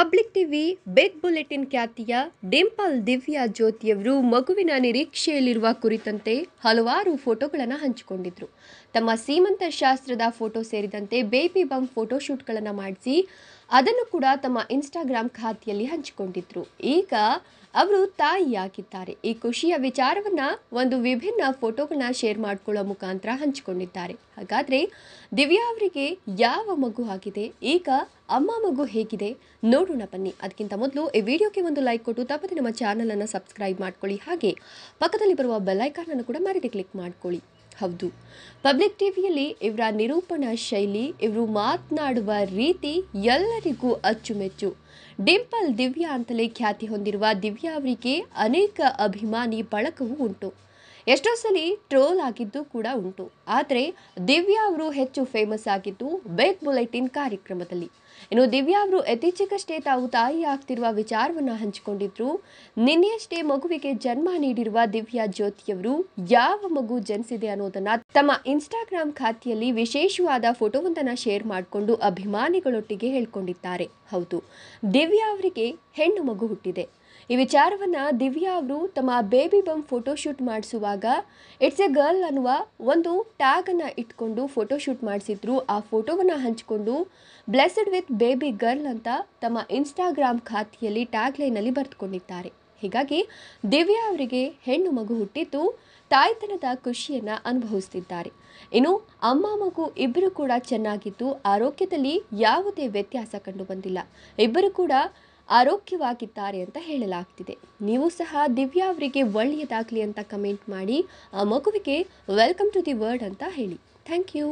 public TV big bulletin ಖ್ಯಾತಿಯ ಡಿಂಪಲ್ ದಿವ್ಯಾ ಜ್ಯೋತಿಯವರು ಮಗುವಿನ ನಿರೀಕ್ಷೆಯಲ್ಲಿರುವ ಕುರಿತಂತೆ ಹಲವಾರು ಫೋಟೋಗಳನ್ನು ಹಂಚಿಕೊಂಡಿದ್ರು ತಮ್ಮ ಸೀಮಂತ ಶಾಸ್ತ್ರದ ಫೋಟೋ ಸೇರಿದಂತೆ ಬೇಬಿ ಬಂಪ್ ಫೋಟೋಶೂಟ್ಗಳನ್ನು ಮಾಡಿಸಿ ಅದನ್ನು ಕೂಡ ತಮ್ಮ ಇನ್ಸ್ಟಾಗ್ರಾಮ್ ಖಾತೆಯಲ್ಲಿ ಹಂಚಿಕೊಂಡಿದ್ರು ಈಗ ಅವರು ತಾಯಿಯಾಗಿದ್ದಾರೆ ಈ ಖುಷಿಯ ವಿಚಾರವನ್ನ ಒಂದು ವಿಭಿನ್ನ ಫೋಟೋಗಳನ್ನ ಶೇರ್ ಮಾಡಿಕೊಳ್ಳೋ ಮುಖಾಂತರ ಹಂಚಿಕೊಂಡಿದ್ದಾರೆ ಹಾಗಾದ್ರೆ ದಿವ್ಯಾ ಅವರಿಗೆ ಯಾವ ಮಗು ಆಗಿದೆ ಈಗ ಅಮ್ಮ ಮಗು ಹೇಗಿದೆ ನೋಡೋಣ ಬನ್ನಿ ಅದಕ್ಕಿಂತ ಮೊದಲು ಈ ವಿಡಿಯೋಕ್ಕೆ ಒಂದು ಲೈಕ್ ಕೊಟ್ಟು ತಪ್ಪದೆ ನಮ್ಮ ಚಾನಲನ್ನು ಸಬ್ಸ್ಕ್ರೈಬ್ ಮಾಡ್ಕೊಳ್ಳಿ ಹಾಗೆ ಪಕ್ಕದಲ್ಲಿ ಬರುವ ಅನ್ನು ಕೂಡ ಮರೆತು ಕ್ಲಿಕ್ ಮಾಡ್ಕೊಳ್ಳಿ ಹೌದು ಪಬ್ಲಿಕ್ ಟಿವಿಯಲ್ಲಿ ಇವರ ನಿರೂಪಣಾ ಶೈಲಿ ಇವರು ಮಾತನಾಡುವ ರೀತಿ ಎಲ್ಲರಿಗೂ ಅಚ್ಚುಮೆಚ್ಚು ಡಿಂಪಲ್ ದಿವ್ಯಾ ಅಂತಲೇ ಖ್ಯಾತಿ ಹೊಂದಿರುವ ದಿವ್ಯಾ ಅವರಿಗೆ ಅನೇಕ ಅಭಿಮಾನಿ ಬಳಕವೂ ಉಂಟು ಎಷ್ಟೋ ಸಲ ಟ್ರೋಲ್ ಆಗಿದ್ದು ಕೂಡ ಉಂಟು ಆದರೆ ದಿವ್ಯಾ ಅವರು ಹೆಚ್ಚು ಫೇಮಸ್ ಆಗಿದ್ದು ಬೇಕ್ ಬುಲೆಟಿನ್ ಕಾರ್ಯಕ್ರಮದಲ್ಲಿ ಇನ್ನು ದಿವ್ಯಾ ಅವರು ಇತ್ತೀಚೆಗಷ್ಟೇ ತಾವು ತಾಯಿ ಆಗ್ತಿರುವ ವಿಚಾರವನ್ನು ಹಂಚಿಕೊಂಡಿದ್ರು ನಿನ್ನೆಯಷ್ಟೇ ಮಗುವಿಗೆ ಜನ್ಮ ನೀಡಿರುವ ದಿವ್ಯಾ ಜ್ಯೋತಿಯವರು ಯಾವ ಮಗು ಜನಿಸಿದೆ ಅನ್ನೋದನ್ನ ತಮ್ಮ ಇನ್ಸ್ಟಾಗ್ರಾಮ್ ಖಾತೆಯಲ್ಲಿ ವಿಶೇಷವಾದ ಫೋಟೋವೊಂದನ್ನು ಶೇರ್ ಮಾಡಿಕೊಂಡು ಅಭಿಮಾನಿಗಳೊಟ್ಟಿಗೆ ಹೇಳ್ಕೊಂಡಿದ್ದಾರೆ ಹೌದು ದಿವ್ಯಾ ಅವರಿಗೆ ಹೆಣ್ಣು ಮಗು ಹುಟ್ಟಿದೆ ಈ ವಿಚಾರವನ್ನು ದಿವ್ಯಾ ಅವರು ತಮ್ಮ ಬೇಬಿ ಬಂಪ್ ಫೋಟೋಶೂಟ್ ಮಾಡಿಸುವಾಗ ಇಟ್ಸ್ ಎ ಗರ್ಲ್ ಅನ್ನುವ ಒಂದು ಟ್ಯಾಗನ್ನು ಇಟ್ಕೊಂಡು ಫೋಟೋಶೂಟ್ ಮಾಡಿಸಿದ್ರು ಆ ಫೋಟೋವನ್ನು ಹಂಚಿಕೊಂಡು ಬ್ಲೆಸ್ಡ್ ವಿತ್ ಬೇಬಿ ಗರ್ಲ್ ಅಂತ ತಮ್ಮ ಇನ್ಸ್ಟಾಗ್ರಾಮ್ ಖಾತೆಯಲ್ಲಿ ಟ್ಯಾಗ್ಲೈನಲ್ಲಿ ಬರೆದುಕೊಂಡಿದ್ದಾರೆ ಹೀಗಾಗಿ ದಿವ್ಯಾ ಅವರಿಗೆ ಹೆಣ್ಣು ಮಗು ಹುಟ್ಟಿದ್ದು ತಾಯ್ತನದ ಖುಷಿಯನ್ನು ಅನುಭವಿಸ್ತಿದ್ದಾರೆ ಇನ್ನು ಅಮ್ಮ ಮಗು ಇಬ್ಬರು ಕೂಡ ಚೆನ್ನಾಗಿದ್ದು ಆರೋಗ್ಯದಲ್ಲಿ ಯಾವುದೇ ವ್ಯತ್ಯಾಸ ಕಂಡು ಬಂದಿಲ್ಲ ಇಬ್ಬರು ಕೂಡ ಆರೋಗ್ಯವಾಗಿದ್ದಾರೆ ಅಂತ ಹೇಳಲಾಗ್ತಿದೆ ನೀವು ಸಹ ದಿವ್ಯಾ ಅವರಿಗೆ ಒಳ್ಳೆಯದಾಗಲಿ ಅಂತ ಕಮೆಂಟ್ ಮಾಡಿ ಆ ಮಗುವಿಗೆ ವೆಲ್ಕಮ್ ಟು ದಿ ವರ್ಲ್ಡ್ ಅಂತ ಹೇಳಿ ಥ್ಯಾಂಕ್ ಯು